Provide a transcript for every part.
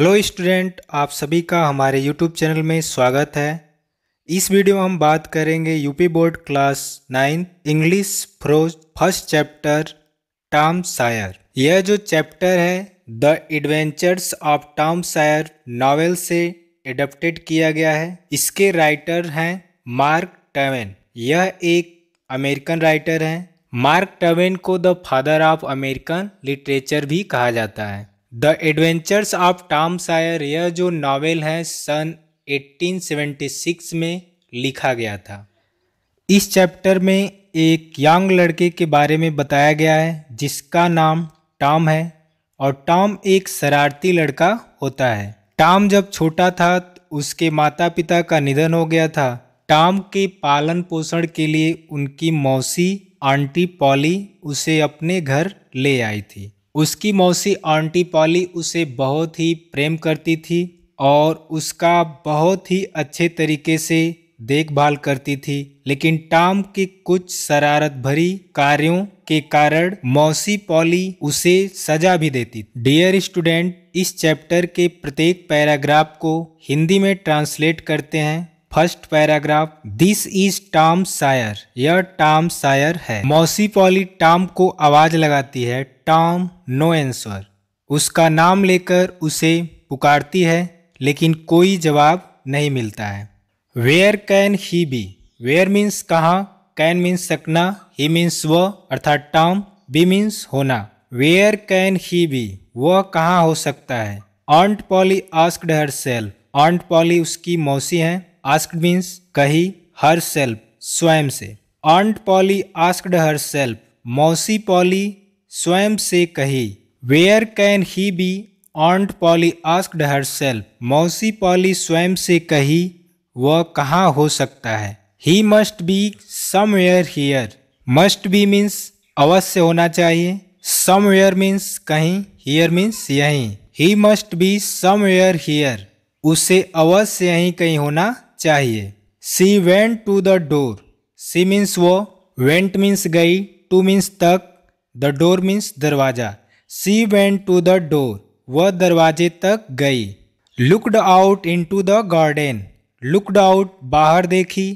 Hello student आप सभी का हमारे यूट्यूब चैनल में स्वागत है इस वीडियो में हम बात करेंगे UP board class ninth English prose first chapter Tom Sawyer यह जो चैप्टर है the adventures of Tom Sawyer novel से एडप्टेड किया गया है इसके राइटर हैं मार्क टवेन यह एक अमेरिकन राइटर हैं मार्क टवेन को the father of American literature भी कहा जाता है the adventures of Tom Sawyer यह जो नावल है सन 1876 में लिखा गया था इस चैप्टर में एक यंग लड़के के बारे में बताया गया है जिसका नाम टॉम है और टॉम एक शरारती लड़का होता है टॉम जब छोटा था उसके माता पिता का निधन हो गया था टॉम के पालन पोषण के लिए उनकी मौसी आंटी पॉली उसे अपने घर ले आई थी उसकी मौसी आंटी पॉली उसे बहुत ही प्रेम करती थी और उसका बहुत ही अच्छे तरीके से देखभाल करती थी लेकिन टॉम की कुछ शरारत भरी कार्यों के कारण मौसी पॉली उसे सजा भी देती डियर स्टूडेंट इस चैप्टर के प्रत्येक पैराग्राफ को हिंदी में ट्रांसलेट करते हैं first paragraph this is Tom Sawyer यह टॉम सायर है मौसी पॉली टॉम को आवाज लगाती है टॉम नो एंसर उसका नाम लेकर उसे पुकारती है लेकिन कोई जवाब नहीं मिलता है where can he be where means कहाँ कैन मीन्स सकना ही मीन्स व अर्थात टॉम बी मीन्स होना वेयर कैन ही बी वह कहाँ हो सकता है aunt Polly asked herself aunt Polly उसकी मौसी हैं आस्क्ड मीन्स कही हर सेल्फ स्वयं से aunt Polly asked herself मौसी पॉली स्वयं से कही where can he be aunt Polly asked herself मौसी पॉली स्वयं से कही वह कहाँ हो सकता है he must be somewhere here must be means अवश्य होना चाहिए समवेयर मीन्स कहीं हियर मीन्स यहीं he must be somewhere here उसे अवश्य यहीं कहीं होना चाहिए she went to the door she means वो वेंट मीन्स गई टू मीन्स तक द डोर मीन्स दरवाज़ा she went to the door वह दरवाजे तक गई looked out to the garden looked out बाहर देखी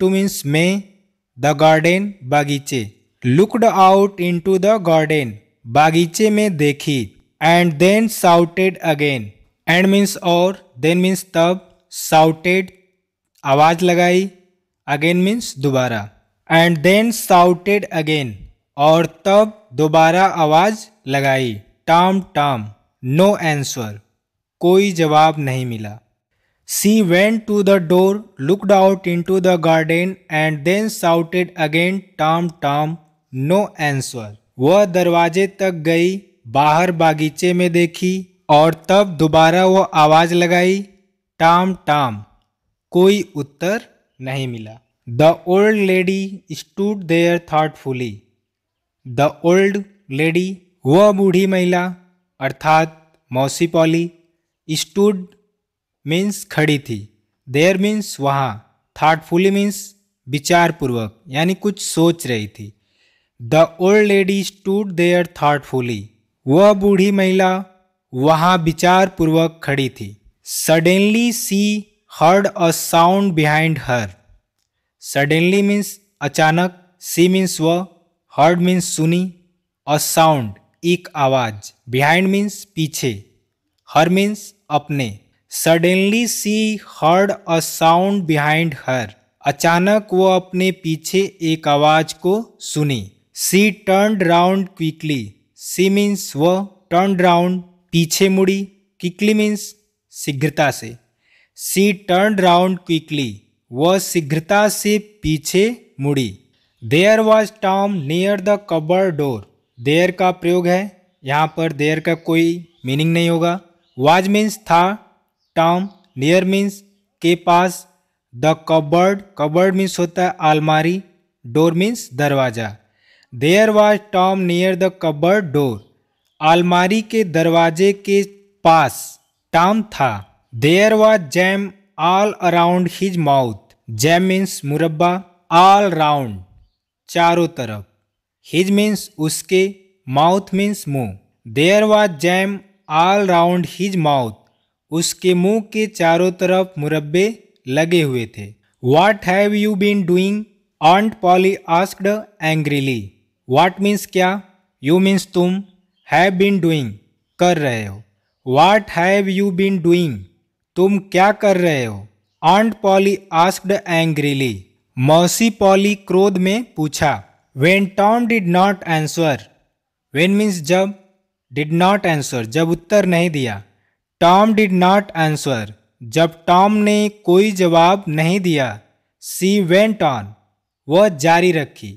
टू मीन्स में द गार्डन बागीचे looked out to the garden बागीचे में देखी and then shouted again and means और देन मीन्स तब साउटेड आवाज़ लगाई अगेन मीन्स दोबारा एंड देन साउटेड अगेन और तब दोबारा आवाज़ लगाई टाम टाम नो एंसर कोई जवाब नहीं मिला she went to the door looked out into the garden and then shouted again Tom Tom no answer वह दरवाजे तक गई बाहर बागीचे में देखी और तब दोबारा वह आवाज़ लगाई टाम टाम कोई उत्तर नहीं मिला the old lady stood there thoughtfully the old lady वह बूढ़ी महिला अर्थात मौसी पॉली स्टूड मीन्स खड़ी थी देयर मीन्स वहाँ थाटफुली मीन्स विचारपूर्वक यानी कुछ सोच रही थी the old lady stood there thoughtfully वह बूढ़ी महिला वहाँ विचारपूर्वक खड़ी थी suddenly she heard a sound behind her suddenly means अचानक सी मीन्स व हर्ड मीन्स सुनी अ साउंड एक आवाज बिहाइंड मीन्स पीछे हर मीन्स अपने suddenly she heard a sound behind her अचानक वो अपने पीछे एक आवाज को सुनी she turn round quickly she means व टर्न राउंड पीछे मुड़ी क्विकली मीन्स शीघ्रता से सी टर्न राउंड क्विकली वह शीघ्रता से पीछे मुड़ी there was Tom near the cupboard door there का प्रयोग है यहाँ पर देयर का कोई मीनिंग नहीं होगा वाज मीन्स था टॉम नियर मीन्स के पास द कबर्ड कबर्ड मीन्स होता है आलमारी डोर मीन्स दरवाज़ा there was Tom near the cupboard door आलमारी के दरवाजे के पास टॉम था there was jam all around his mouth jam means मुरब्बा ऑल राउंड चारों तरफ हिज मीन्स उसके माउथ मीन्स मुंह there was jam all round his mouth उसके मुंह के चारों तरफ मुरब्बे लगे हुए थे what have you been doing aunt Polly asked angrily what means क्या यू मीन्स तुम हैव बीन डूइंग कर रहे हो what have you been doing तुम क्या कर रहे हो आंट पॉली आस्क्ड एंग्रीली मौसी पॉली क्रोध में पूछा when Tom did not answer when means जब डिड नॉट आंसर जब उत्तर नहीं दिया टॉम डिड नॉट आंसर जब टॉम ने कोई जवाब नहीं दिया सी वेंट ऑन वह जारी रखी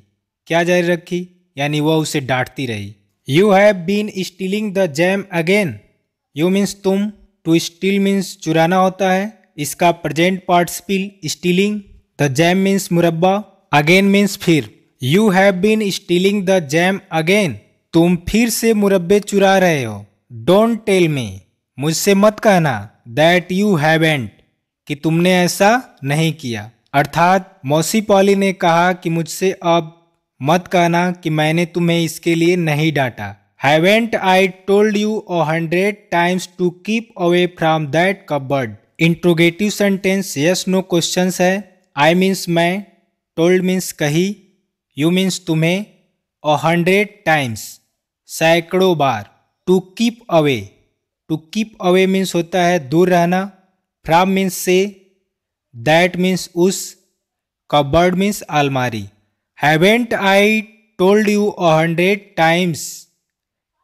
क्या जारी रखी यानी वह उसे डांटती रही you have been stealing the jam again you means तुम टू स्टील मीन्स चुराना होता है इसका present participle stealing the jam means मुरब्बा अगेन मीन्स फिर you have been stealing the jam again तुम फिर से मुरब्बे चुरा रहे हो डोंट टेल मी मुझसे मत कहना दैट यू हैव एंट कि तुमने ऐसा नहीं किया अर्थात मौसी पॉली ने कहा कि मुझसे अब मत कहना कि मैंने तुम्हें इसके लिए नहीं डांटा haven't I told you a hundred times to keep away from that cupboard interrogative sentence yes no question है आई मीन्स मैं टोल्ड मीन्स कही यू मीन्स तुम्हें अ हंड्रेड टाइम्स सैकड़ों बार to keep away to keep away means होता है दूर रहना फ्राम मीन्स से दैट मीन्स उस कबर्ड मीन्स अलमारी haven't I told you a hundred times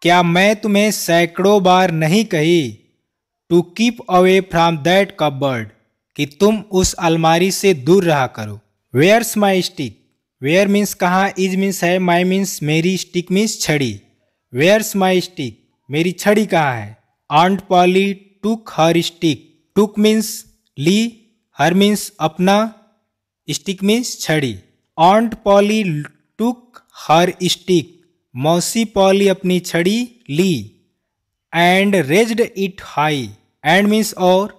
क्या मैं तुम्हें सैकड़ों बार नहीं कही to keep away from that cupboard कि तुम उस अलमारी से दूर रहा करो where's my stick where means कहाँ इज मीन्स है माई मीन्स मेरी स्टिक मीन्स छड़ी वेयर्स माई स्टिक मेरी छड़ी कहाँ है aunt Polly took her stick took means ली हर मीन्स अपना स्टिक मीन्स छड़ी aunt Polly took her stick मौसी पॉली अपनी छड़ी ली and raised it high and means और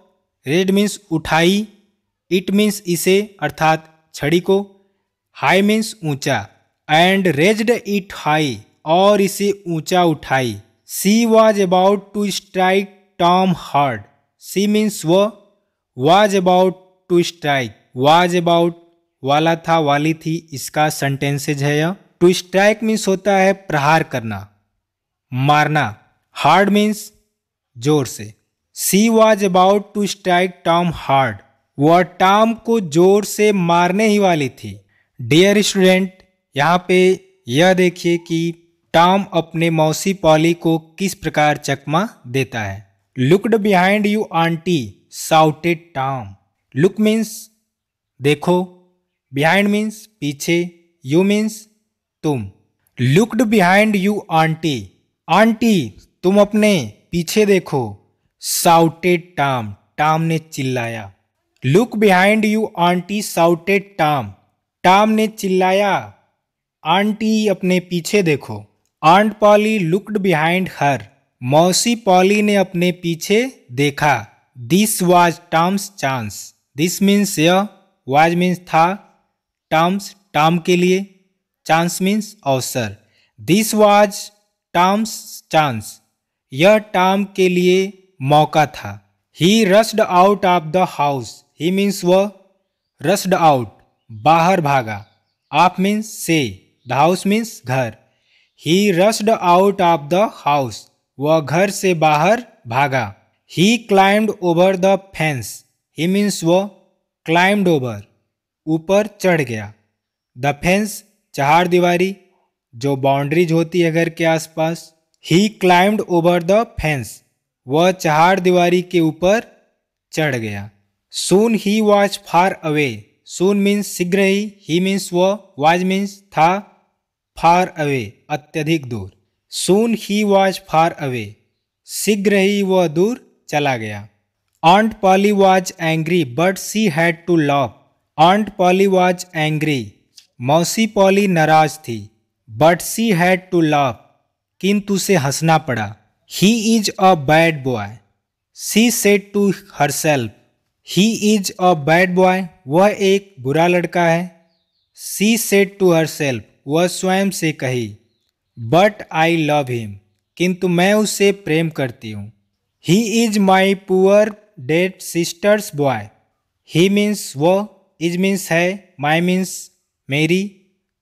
रेड मीन्स उठाई इट मीन्स इसे अर्थात छड़ी को हाई मीन्स ऊंचा एंड रेज्ड इट हाई और इसे ऊंचा उठाई she was about to strike Tom hard she means व was about to strike was about वाला था वाली थी इसका सेंटेंसेज है यह टू स्ट्राइक मीन्स होता है प्रहार करना मारना हार्ड मीन्स जोर से she was about to strike Tom hard वह टॉम को जोर से मारने ही वाली थी डियर स्टूडेंट यहाँ पे यह देखिए कि टॉम अपने मौसी पॉली को किस प्रकार चकमा देता है looked behind you auntie shouted Tom look means देखो बिहाइंड मीन्स पीछे यू मीन्स तुम looked behind you auntie auntie तुम अपने पीछे देखो साउटेड टाम टाम ने चिल्लाया look behind you auntie shouted Tom Tom ने चिल्लाया आंटी अपने पीछे देखो aunt Polly looked behind her मौसी पॉली ने अपने पीछे देखा this was Tom's chance this means was means था टाम्स टाम के लिए चांस मीन्स अवसर दिस वाज टर्म्स चांस यह टर्म के लिए मौका था he rushed out of the house he means व रस्ड आउट बाहर भागा आप मीन्स से द हाउस मीन्स घर he rushed out of the house वह घर से बाहर भागा he climbed over the fence he means व क्लाइम्ड ओवर ऊपर चढ़ गया द फेंस चार दीवारी जो बाउंड्रीज होती है घर के आसपास he climbed over the fence वह चार दीवारी के ऊपर चढ़ गया soon he was far away soon means शीघ्र ही ही मीन्स वह वॉज मीन्स था फार अवे अत्यधिक दूर सून ही वॉज फार अवे शीघ्र ही वह दूर चला गया aunt Polly was angry but she had to laugh aunt Polly was angry मौसी पॉली नाराज थी but she had to laugh किंतु उसे हंसना पड़ा he is a bad boy she said to herself he is a bad boy वह एक बुरा लड़का है she said to herself वह स्वयं से कही बट आई लव हिम किंतु मैं उसे प्रेम करती हूँ he is my poor dead sister's boy he means वो इज मीन्स है माई मीन्स मेरी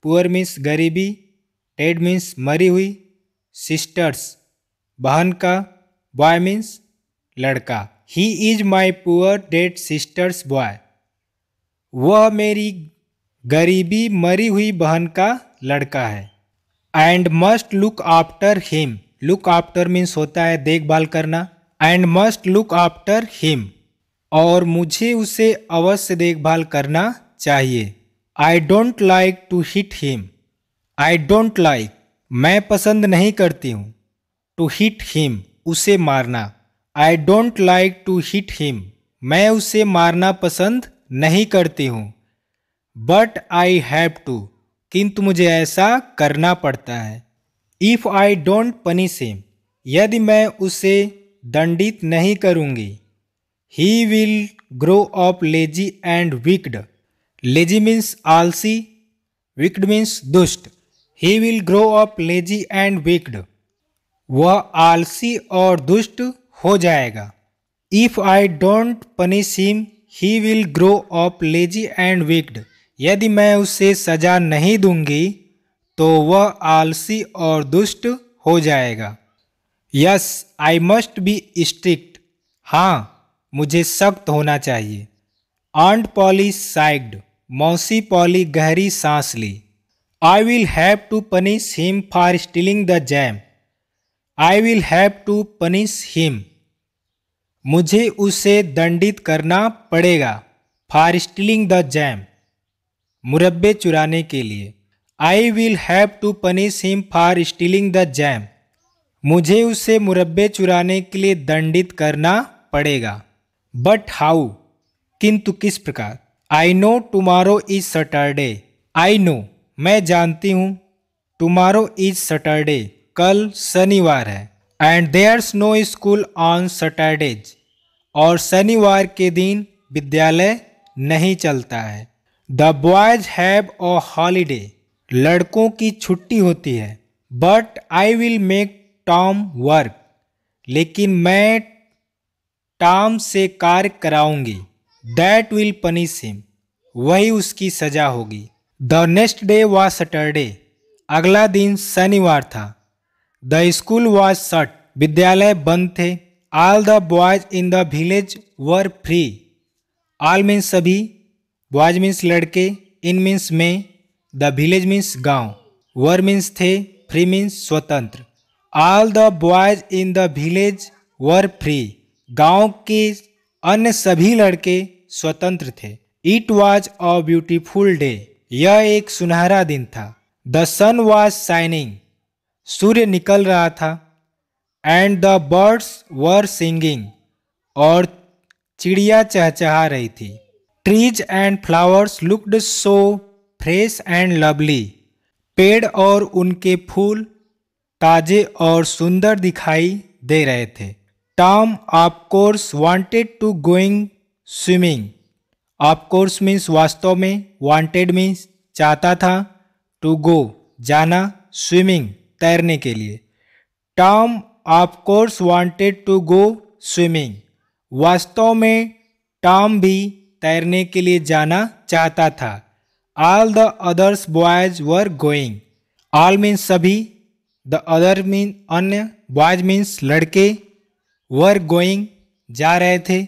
पुअर मीन्स गरीबी डेड मीन्स मरी हुई सिस्टर्स बहन का बॉय मीन्स लड़का he is my poor dead sister's boy वह मेरी गरीबी मरी हुई बहन का लड़का है and must look after him look after means होता है देखभाल करना and must look after him और मुझे उसे अवश्य देखभाल करना चाहिए I don't like to hit him I don't like मैं पसंद नहीं करती हूँ टू हिट हिम उसे मारना I don't like to hit him मैं उसे मारना पसंद नहीं करती हूँ बट आई हैव टू किंतु मुझे ऐसा करना पड़ता है if I don't punish him यदि मैं उसे दंडित नहीं करूँगी he will grow up lazy and wicked lazy means आलसी विक्ड मीन्स दुष्ट he will grow up lazy and wicked वह आलसी और दुष्ट हो जाएगा if I don't punish him he will grow up lazy and wicked यदि मैं उसे सजा नहीं दूंगी तो वह आलसी और दुष्ट हो जाएगा yes I must be strict हाँ मुझे सख्त होना चाहिए आंट पॉली साइड मौसी पॉली गहरी सांस ली I will have to punish him for stealing the jam I will have to punish him मुझे उसे दंडित करना पड़ेगा फॉर स्टीलिंग द जैम मुरब्बे चुराने के लिए I will have to punish him for stealing the jam मुझे उसे मुरब्बे चुराने के लिए दंडित करना पड़ेगा बट हाउ किंतु किस प्रकार I know tomorrow is Saturday I know मैं जानती हूँ टुमारो इज सटरडे कल शनिवार है and there's no school on Saturdays और शनिवार के दिन विद्यालय नहीं चलता है the boys have a holiday लड़कों की छुट्टी होती है but I will make Tom work लेकिन मैं टॉम से कार्य कराऊंगी दैट विल पनिश हिम वही उसकी सजा होगी the next day was Saturday अगला दिन शनिवार था द स्कूल वॉज शट विद्यालय बंद थे all the boys in the village were free all means सभी बॉयज मीन्स लड़के इन मीन्स में द विलेज मीन्स गांव वर मीन्स थे फ्री मीन्स स्वतंत्र all the boys in the village were free गांव के अन्य सभी लड़के स्वतंत्र थे it was a beautiful day यह एक सुनहरा दिन था द सन वॉज शाइनिंग सूर्य निकल रहा था and the birds were singing और चिड़िया चहचहा रही थी trees and flowers looked so fresh and lovely पेड़ और उनके फूल ताजे और सुंदर दिखाई दे रहे थे Tom, of course, wanted to going swimming. Of course means वास्तव में wanted means चाहता था to go जाना swimming तैरने के लिए Tom, of course, wanted to go swimming. वास्तव में टॉम भी तैरने के लिए जाना चाहता था all the others boys were going all means सभी द अदर मीन अन्य बॉयज मीन्स लड़के वर गोइंग जा रहे थे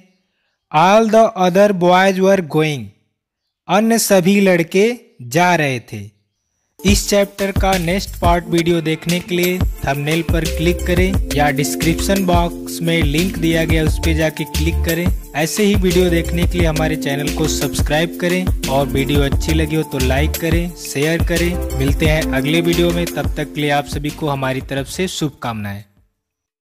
all the other boys were going अन्य सभी लड़के जा रहे थे इस चैप्टर का नेक्स्ट पार्ट वीडियो देखने के लिए थंबनेल पर क्लिक करें या डिस्क्रिप्शन बॉक्स में लिंक दिया गया उस पर जाके क्लिक करें ऐसे ही वीडियो देखने के लिए हमारे चैनल को सब्सक्राइब करें और वीडियो अच्छी लगी हो तो लाइक करें शेयर करें मिलते हैं अगले वीडियो में तब तक के लिए आप सभी को हमारी तरफ से शुभकामनाएं